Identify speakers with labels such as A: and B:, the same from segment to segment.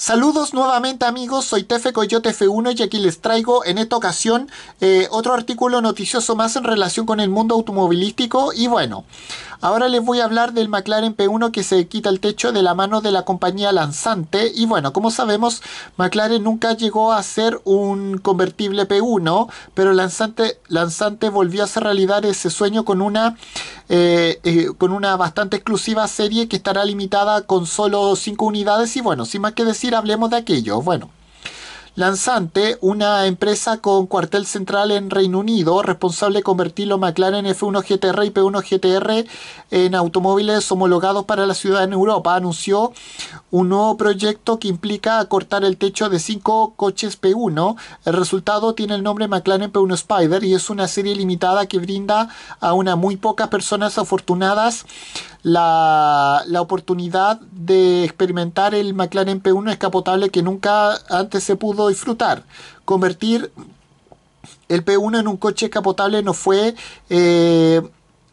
A: Saludos nuevamente amigos, soy Tefe Coyote F1 y aquí les traigo en esta ocasión eh, otro artículo noticioso más en relación con el mundo automovilístico y bueno, ahora les voy a hablar del McLaren P1 que se quita el techo de la mano de la compañía lanzante y bueno, como sabemos McLaren nunca llegó a ser un convertible P1, pero lanzante, lanzante volvió a hacer realidad ese sueño con una eh, eh, con una bastante exclusiva serie que estará limitada con solo 5 unidades y bueno, sin más que decir, hablemos de aquello. Bueno. Lanzante, una empresa con cuartel central en Reino Unido, responsable de convertir los McLaren F1 GTR y P1 GTR en automóviles homologados para la ciudad en Europa, anunció un nuevo proyecto que implica acortar el techo de cinco coches P1. El resultado tiene el nombre McLaren P1 Spider y es una serie limitada que brinda a una muy pocas personas afortunadas la, la oportunidad de experimentar el McLaren P1 escapotable que nunca antes se pudo disfrutar. Convertir el P1 en un coche escapotable no fue eh,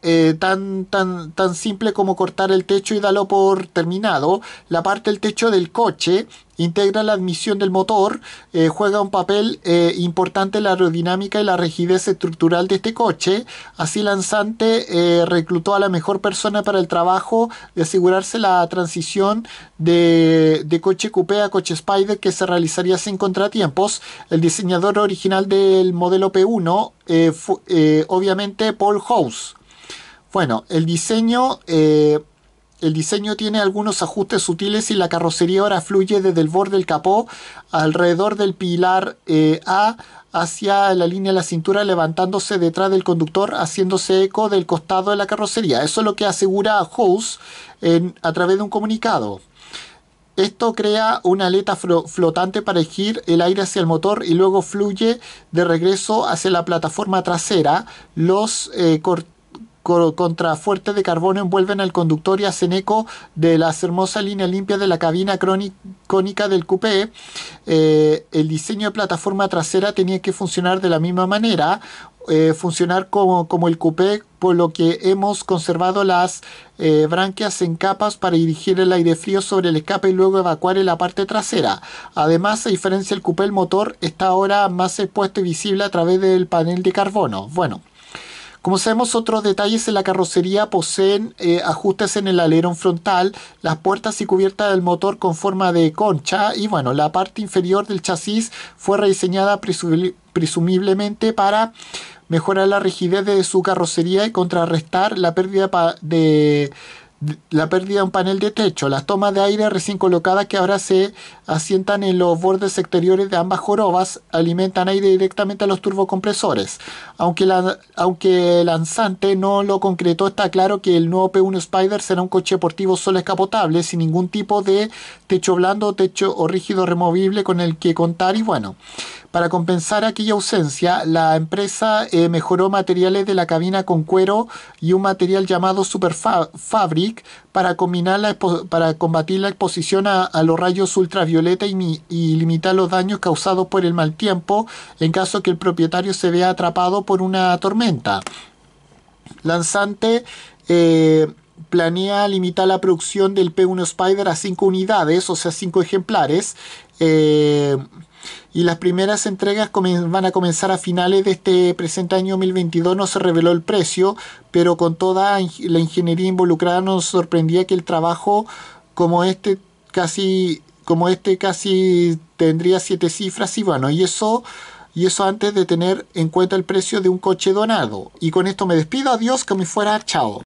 A: eh, tan, tan, tan simple como cortar el techo y darlo por terminado. La parte del techo del coche integra la admisión del motor, eh, juega un papel eh, importante en la aerodinámica y la rigidez estructural de este coche. Así Lanzante reclutó a la mejor persona para el trabajo de asegurarse la transición de, de, coche coupé a coche Spider que se realizaría sin contratiempos. El diseñador original del modelo P1 fue obviamente Paul House. Bueno, el diseño, eh, el diseño tiene algunos ajustes sutiles y la carrocería ahora fluye desde el borde del capó alrededor del pilar eh, A hacia la línea de la cintura levantándose detrás del conductor haciéndose eco del costado de la carrocería. Eso es lo que asegura House a través de un comunicado. Esto crea una aleta flotante para elegir el aire hacia el motor y luego fluye de regreso hacia la plataforma trasera. Los eh, contrafuerte de carbono envuelven al conductor y hacen eco de las hermosas líneas limpias de la cabina cónica del coupé. Eh, el diseño de plataforma trasera tenía que funcionar de la misma manera, eh, funcionar como, el coupé, por lo que hemos conservado las eh, branquias en capas para dirigir el aire frío sobre el escape y luego evacuar en la parte trasera. Además, a diferencia del coupé, el motor está ahora más expuesto y visible a través del panel de carbono. Bueno. Como sabemos, otros detalles en la carrocería poseen eh, ajustes en el alerón frontal, las puertas y cubierta del motor con forma de concha y bueno, la parte inferior del chasis fue rediseñada presumiblemente para mejorar la rigidez de su carrocería y contrarrestar la pérdida de la pérdida de un panel de techo, las tomas de aire recién colocadas que ahora se asientan en los bordes exteriores de ambas jorobas alimentan aire directamente a los turbocompresores. Aunque, la, aunque Lanzante no lo concretó, está claro que el nuevo P1 Spider será un coche deportivo solo escapotable, sin ningún tipo de techo blando, techo o rígido removible con el que contar y bueno. Para compensar aquella ausencia, la empresa eh, mejoró materiales de la cabina con cuero y un material llamado Super Fabric para, para combatir la exposición a, los rayos ultravioleta y, limitar los daños causados por el mal tiempo en caso que el propietario se vea atrapado por una tormenta. Lanzante eh, planea limitar la producción del P1 Spider a 5 unidades, o sea, 5 ejemplares. Eh, y las primeras entregas van a comenzar a finales de este presente año 2022. No se reveló el precio, pero con toda la ingeniería involucrada nos sorprendía que el trabajo como este casi como este casi tendría siete cifras y bueno, y eso y eso antes de tener en cuenta el precio de un coche donado. Y con esto me despido, adiós, que me fuera, chao.